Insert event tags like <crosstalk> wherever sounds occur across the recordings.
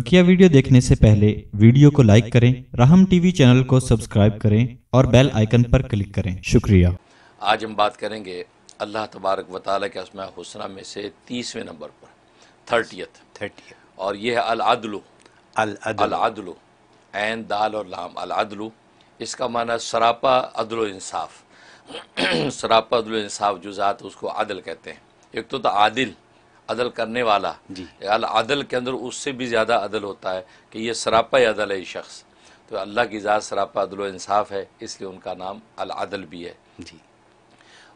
बकिया वीडियो देखने से पहले वीडियो को लाइक करें राहम टीवी चैनल को सब्सक्राइब करें और बेल आइकन पर क्लिक करें शुक्रिया आज हम बात करेंगे अल्लाह तबारक वाले के असमा हुसना में से तीसवें नंबर पर थर्टियथ थर्टी और यह है अलादलो अलादलो एन दाल और लाम अलादलो इसका माना सरापा अदल इंसाफ <clears throat> सरापा अदल इंसाफ जो ज़ात उसको आदल कहते हैं एक तो था तो आदिल अदल करने वाला जी अल अदल के अंदर उससे भी ज़्यादा अदल होता है कि ये सरापा अदल है ये शख्स तो अल्लाह की ज़ात सरापा अदल इंसाफ है इसलिए उनका नाम अल अदल भी है जी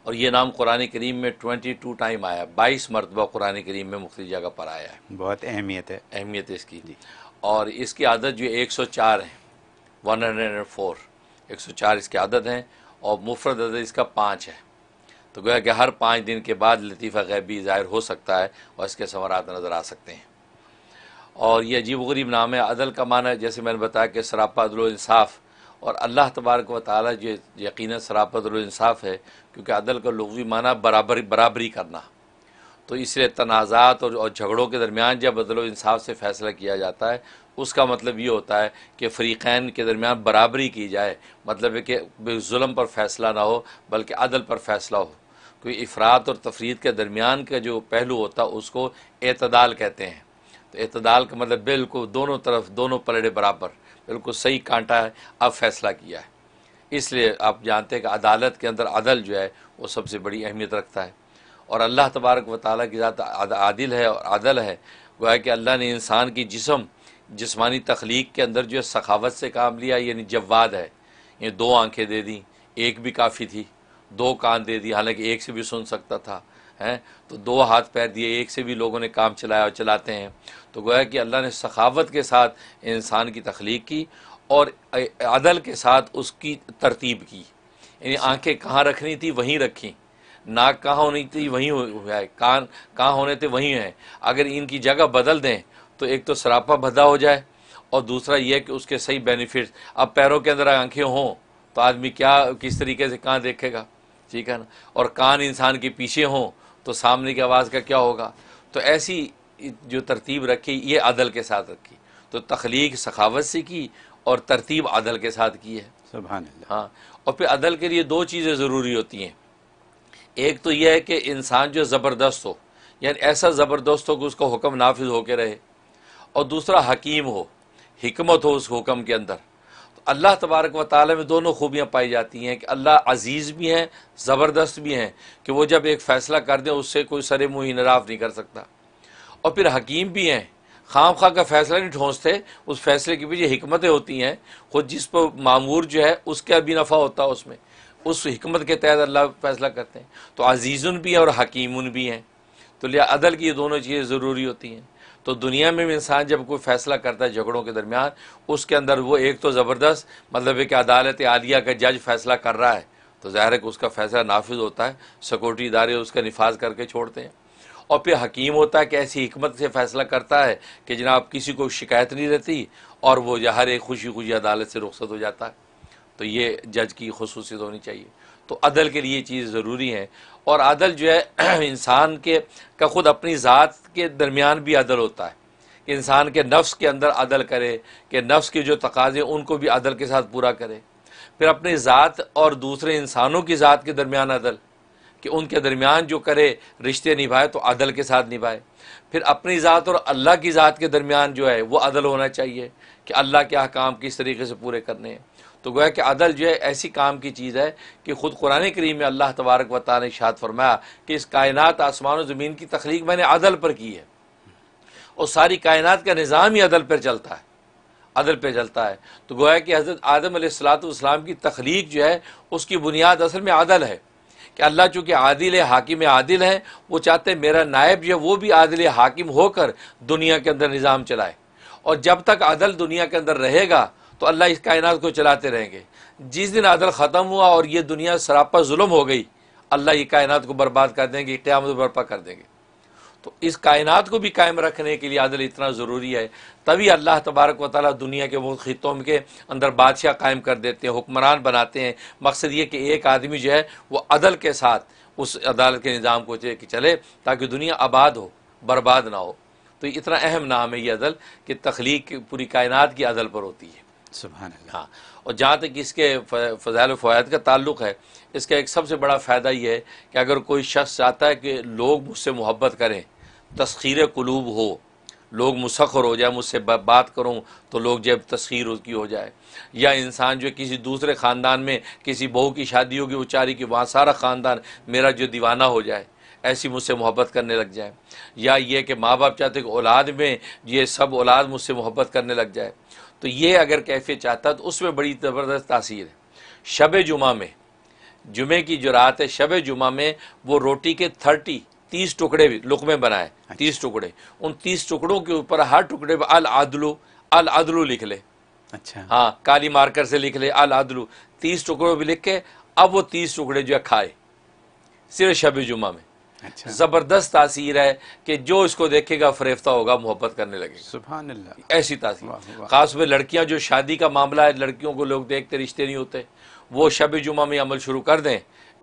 और ये नाम कुरान करीम में ट्वेंटी टू टाइम आया बाईस मरतबा कुरान करीम में मुख्तलि जगह पर आया है बहुत अहमियत है अहमियत है इसकी जी और इसकी आदत जो एक सौ चार है वन हंड्रेड एंड फोर एक सौ चार इसकी आदत है और मुफरत अदद इसका पाँच है तो गोया कि हर पाँच दिन के बाद लतीफ़ा गैबी ज़ाहिर हो सकता है और इसके सवरात नज़र आ सकते हैं और यह अजीब गरीब नाम है अदल का माना है जैसे मैंने बताया कि सरापादलानसाफ़ और अल्लाह तबारक व ताली यकीन सरापा है क्योंकि अदल का लघवी माना बराबरी बराबरी करना तो इसलिए तनाज़ात और झगड़ों के दरमियान जब बदलो मतलब इंसाफ से फ़ैसला किया जाता है उसका मतलब ये होता है कि फ़रीक़ैन के दरमियान बराबरी की जाए मतलब है कि जुल्म पर फ़ैसला ना हो बल्कि अदल पर फ़ैसला हो कोई अफराद और तफरीद के दरमियान का जो पहलू होता है उसको अतदाल कहते हैं तो अतदाल का मतलब बिल्कुल दोनों तरफ दोनों पलड़े बराबर बिल्कुल सही कांटा है अब फैसला किया है इसलिए आप जानते हैं कि अदालत के अंदर अदल जो है वो सबसे बड़ी अहमियत रखता है और अल्लाह तबारक व ताली की ज़ात आदिल है और आदल है गोया कि अल्लाह ने इंसान की जिसम जिसमानी तख्लीक के अंदर जो है सखावत से काम लिया यानी जवाद है ये दो आंखें दे दी एक भी काफ़ी थी दो कान दे दी हालांकि एक से भी सुन सकता था हैं तो दो हाथ पैर दिए एक से भी लोगों ने काम चलाया और चलाते हैं तो गोया कि अल्लाह ने सखावत के साथ इंसान की तख्लीक की और अदल के साथ उसकी तरतीब की यानी आंखें कहाँ रखनी थी वहीं रखी नाक कहाँ होनी थी वहीं हुआ है कान कहाँ होने थे वहीं हैं अगर इनकी जगह बदल दें तो एक तो सरापा भदा हो जाए और दूसरा यह कि उसके सही बेनिफिट्स अब पैरों के अंदर आंखें हों तो आदमी क्या किस तरीके से कहाँ देखेगा ठीक है ना और कान इंसान के पीछे हों तो सामने की आवाज़ का क्या होगा तो ऐसी जो तरतीब रखी ये अदल के साथ रखी तो तख्लीक सखावत से की और तरतीब अदल के साथ की है सुबह हाँ और फिर अदल के लिए दो चीज़ें ज़रूरी होती हैं एक तो यह है कि इंसान जो ज़बरदस्त हो यानी ऐसा ज़बरदस्त हो कि उसका हुक्म नाफिज होकर रहे और दूसरा हकीम हो हमत हो उस हुक्म के अंदर तो अल्लाह तबारक व ताली में दोनों खूबियाँ पाई जाती हैं कि अल्लाह अजीज़ भी हैं ज़बरदस्त भी हैं कि वो जब एक फ़ैसला कर दें उससे कोई सर मुँह इनराफ नहीं कर सकता और फिर हकीम भी हैं खाम खा का फ़ैसला नहीं ठोंसते उस फैसले के पीछे हमतें होती हैं खुद जिस पर मामूर जो है उसका भी नफ़ा होता है उसमें उस हमत के तहत अल्लाह फैसला करते हैं तो अजीज़ुन भी हैं और हकीमुन भी हैं तो लिया अदल की ये दोनों चीज़ें ज़रूरी होती हैं तो दुनिया में भी इंसान जब कोई फ़ैसला करता है झगड़ों के दरमियान उसके अंदर वो एक तो ज़बरदस्त मतलब एक अदालत आलिया का जज फैसला कर रहा है तो ज़ाहिर है कि उसका फ़ैसला नाफिज होता है सिक्योरिटी इदारे उसका नफाज करके छोड़ते हैं और फिर हकीम होता है कि ऐसी हमत से फ़ैसला करता है कि जनाब किसी को शिकायत नहीं रहती और वो जहर एक खुशी खुशी अदालत से रुखसत हो जाता है तो ये जज की खसूसियत होनी चाहिए तो अदल के लिए चीज़ ज़रूरी है और अदल जो है <clears throat> इंसान के का खुद अपनी ज़ात के दरमियान भी अदल होता है कि इंसान के नफ्स के अंदर अदल करे कि नफ्स के जो तकाजे उनको भी अदल के साथ पूरा करे फिर अपनी ज़ात और दूसरे इंसानों की ज़ात के दरमियान अदल कि उनके दरमियान जो करे रिश्ते निभाए तो अदल के साथ निभाए फिर अपनी ज़ात और अल्लाह की ज़ात के दरमियान जो है वो अदल होना चाहिए कि अल्लाह के अहकाम किस तरीके से पूरे करने हैं तो गोया कि अदल जो है ऐसी काम की चीज़ है कि ख़ुद कुरान करीम में अल्लाह तबारक वाली ने शाद फरमाया कि इस कायनत आसमान और ज़मीन की तख्लीक मैंने अदल पर की है और सारी कायनत का निज़ाम ही अदल पर चलता है अदल पर चलता है तो गोया कि हज़रत आदम सलाम की तख्लीक जो है उसकी बुनियाद असल में अदल है कि अल्लाह चूँकि आदिल है हाकिम आदिल है वो चाहते हैं मेरा नायब जो है वो भी आदिल हाकिम होकर दुनिया के अंदर निज़ाम चलाए और जब तक अदल दुनिया के अंदर रहेगा तो अल्लाह इस कायनात को चलाते रहेंगे जिस दिन अदल ख़त्म हुआ और ये दुनिया सरापा जुल्म हो गई अल्लाह ये कायनात को बर्बाद कर देंगे क़्यामत बर्पा कर देंगे तो इस कायनात को भी कायम रखने के लिए अदल इतना ज़रूरी है तभी अल्लाह तबारक व ताली दुनिया के बहुत ख़ितों के अंदर बादशाह कायम कर देते हैं हुक्मरान बनाते हैं मकसद ये कि एक आदमी जो है वह अदल के साथ उस अदालत के निज़ाम को चले ताकि दुनिया आबाद हो बर्बाद ना हो तो इतना अहम नाम है ये अदल कि तख्लीक पूरी कायनात की अदल पर होती है सुबह हाँ और जहाँ तक इसके फजायल फ़वाद का ताल्लुक है इसका एक सबसे बड़ा फ़ायदा ये है कि अगर कोई शख्स चाहता है कि लोग मुझसे मोहब्बत करें तस्खीर कलूब हो लोग मुसखर हो जाए मुझसे बात करूँ तो लोग जब तस्खीर उसकी हो जाए या इंसान जो किसी दूसरे ख़ानदान में किसी बहू की शादी होगी उचारी की वहाँ सारा ख़ानदान मेरा जो दीवाना हो जाए ऐसी मुझसे मोहब्बत करने लग जाए या ये कि माँ बाप चाहते कि औलाद में ये सब औलाद मुझसे मोहब्बत करने लग जाए तो ये अगर कैफियत चाहता तो उसमें बड़ी ज़बरदस्त तासीर है शब जुमा में जुमे की जो रात है शब जुमा में वो रोटी के थर्टी तीस टुकड़े भी लुकमे बनाए तीस अच्छा। टुकड़े उन तीस टुकड़ों के ऊपर हर टुकड़े पर अल आदलू अल आदलू लिख ले अच्छा हाँ काली मार्कर से लिख ले अल आदलू तीस टुकड़ों पर लिख के अब वो तीस टुकड़े जो है खाए सिर्फ शब जुमा में अच्छा। ज़बरदस्त तासीर है कि जो इसको देखेगा फरेफ्ता होगा मोहब्बत करने लगे ऐसी तासीर ख़ास में लड़कियाँ जो शादी का मामला है लड़कियों को लोग देखते रिश्ते नहीं होते वो शब जुमा में अमल शुरू कर दें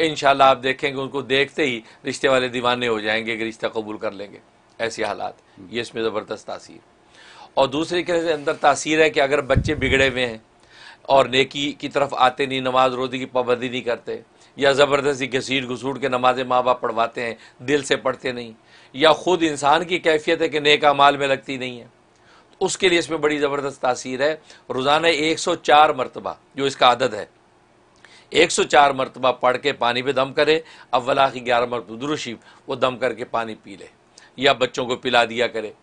इन आप देखेंगे उनको देखते ही रिश्ते वाले दीवाने हो जाएंगे कि रिश्ता कबूल कर लेंगे ऐसे हालात ये इसमें ज़बरदस्त तासीर और दूसरे के अंदर तासीर है कि अगर बच्चे बिगड़े हुए हैं और नेकी की तरफ आते नहीं नमाज रोज़ी की पाबंदी नहीं करते या ज़बरदस्ती घसीट घसूट के नमाज माँ बाप पढ़वाते हैं दिल से पढ़ते नहीं या ख़ुद इंसान की कैफियत है कि नेक माल में लगती नहीं है तो उसके लिए इसमें बड़ी ज़बरदस्त तासीर है रोज़ाना एक सौ चार मरतबा जो इसका आदत है एक सौ चार मरतबा पढ़ के पानी पर दम करे अवला की ग्यारह मरतब दुरुशीफ वो दम करके पानी पी ले या बच्चों को पिला दिया करे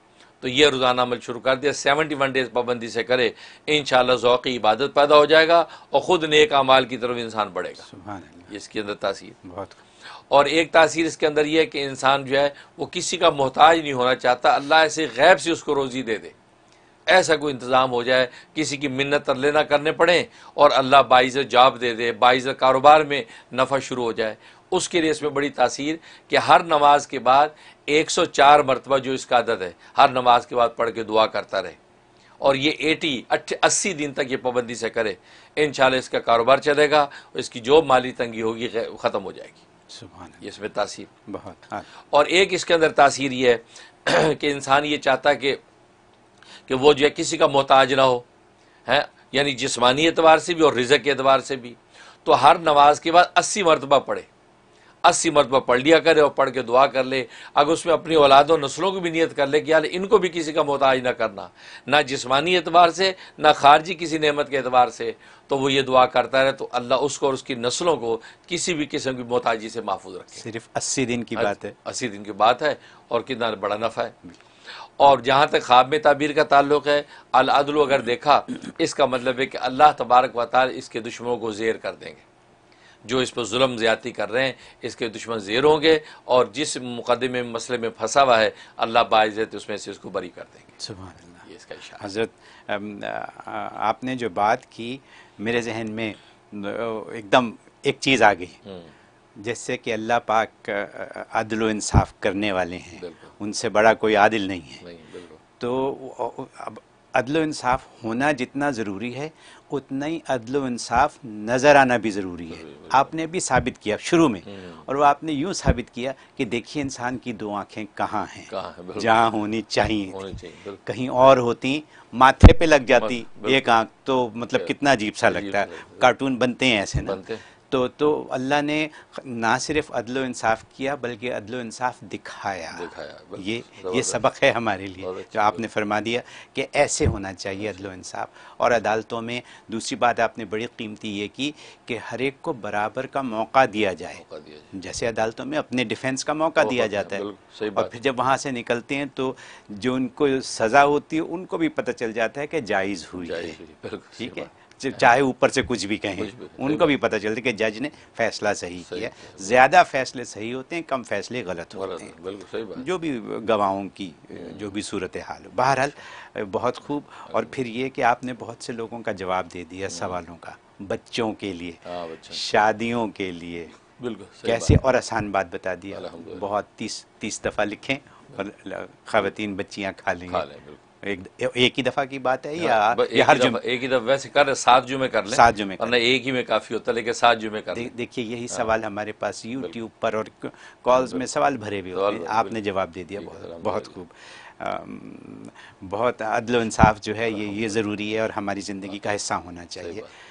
तो ये रोज़ाना अमल शुरू कर दिया सेवेंटी वन डेज़ पाबंदी से करे इन शौक़ी इबादत पैदा हो जाएगा और ख़ुद नेक अमाल की तरफ इंसान बढ़ेगा इसके अंदर तासीर बहुत और एक तासीर इसके अंदर यह है कि इंसान जो है वो किसी का मोहताज नहीं होना चाहता अल्लाह ऐसे गैब से उसको रोज़ी दे दे ऐसा कोई इंतज़ाम हो जाए किसी की मिन्नत तरले ना करने पड़े और अल्लाह बाइज़ जॉब दे दे बाइज़ कारोबार में नफ़ा शुरू हो जाए उसके लिए इसमें बड़ी तासीर कि हर नमाज के बाद 104 मरतबा जो इसका आदत है हर नमाज के बाद पढ़ के दुआ करता रहे और ये एटी अस्सी दिन तक ये पाबंदी से करे इन इसका कारोबार चलेगा और इसकी जो माली तंगी होगी ख़त्म हो जाएगी इसमें तासीर बहुत हाँ। और एक इसके अंदर तासीर ये है <clears throat> कि इंसान ये चाहता कि कि वो जो है किसी का मोहताज ना हो है यानी जिसमानी एतबार से भी और रिजक के एतबार से भी तो हर नमाज के बाद अस्सी मरतबा पढ़े अस्सी मरतबा पढ़ लिया करे और पढ़ के दुआ कर ले अगर उसमें अपनी औलादों नस्लों की भी नीयत कर ले कि यार इनको भी किसी का मोहताज ना करना ना जिसमानी एतबार से ना खारजी किसी नेमत के एतबार से तो वो ये दुआ करता रहे तो अल्लाह उसको और उसकी नस्लों को किसी भी किस्म की मोहताजी से महफूज रखे सिर्फ अस्सी दिन की बात है अस्सी दिन की बात है और कितना बड़ा नफ़ा है और जहाँ तक ख्वाब में ताबीर का ताल्लुक है अलादल अगर देखा इसका मतलब है कि अल्लाह तबारक वाल इसके दुश्मनों को जेर कर देंगे जो इस पर जुल्म ज़्यादी कर रहे हैं इसके दुश्मन जेर होंगे और जिस मुकदमे मसले में फंसा हुआ है अल्लाह बाज़त उसमें से उसको बरी कर देंगे सुबह इसका हजरत आपने जो बात की मेरे जहन में एकदम एक चीज़ आ गई हम्म। जैसे कि अल्लाह पाक अदल इंसाफ करने वाले हैं उनसे बड़ा कोई आदिल नहीं है नहीं, तो अब अदल इंसाफ होना जितना ज़रूरी है उतना ही अदल इंसाफ नज़र आना भी ज़रूरी है आपने भी साबित किया शुरू में हम्म। और वो आपने यूँ साबित किया कि देखिए इंसान की दो आँखें कहाँ हैं जहाँ होनी चाहिए, होनी चाहिए कहीं और होती माथे पे लग जाती एक आँख तो मतलब कितना अजीब सा लगता है कार्टून बनते हैं ऐसे ना तो तो अल्लाह ने ना सिर्फ अदल इंसाफ किया बल्कि अदल इंसाफ दिखाया ये ये सबक है हमारे लिए जो आपने फरमा दिया कि ऐसे होना चाहिए अदल इंसाफ और अदालतों में दूसरी बात आपने बड़ी कीमती ये की कि हर एक को बराबर का मौका दिया जाए जैसे अदालतों में अपने डिफेंस का मौका दिया जाता है और फिर जब वहाँ से निकलते हैं तो जो उनको सज़ा होती है उनको भी पता चल जाता है कि जायज़ हुई है ठीक है चाहे ऊपर से कुछ भी कहें कुछ भी, उनको भी पता चलता कि जज ने फैसला सही, सही किया ज़्यादा फैसले सही होते हैं कम फैसले गलत होते हैं जो भी गवाहों की जो भी सूरत हाल बहरहाल बहुत खूब और फिर ये कि आपने बहुत से लोगों का जवाब दे दिया हम्म। सवालों का हाँ, बच्चों के लिए शादियों के लिए बिल्कुल कैसे और आसान बात बता दिया बहुत तीस तीस दफ़ा लिखें और खातिन बच्चियाँ खा लेंगे एक एक ही दफा की बात है या, हाँ, या हर जुम्मे एक ही दफा वैसे कर सात जुमे कर ले सात जुमे वरना एक ही में काफ़ी होता है लेकिन सात जुमे कर देखिए दे, यही हाँ। सवाल हमारे पास यूट्यूब पर और कॉल्स में सवाल भरे हुए होते हैं आपने जवाब दे दिया बहुत बहुत खूब बहुत अदल इंसाफ जो है ये ये ज़रूरी है और हमारी ज़िंदगी का हिस्सा होना चाहिए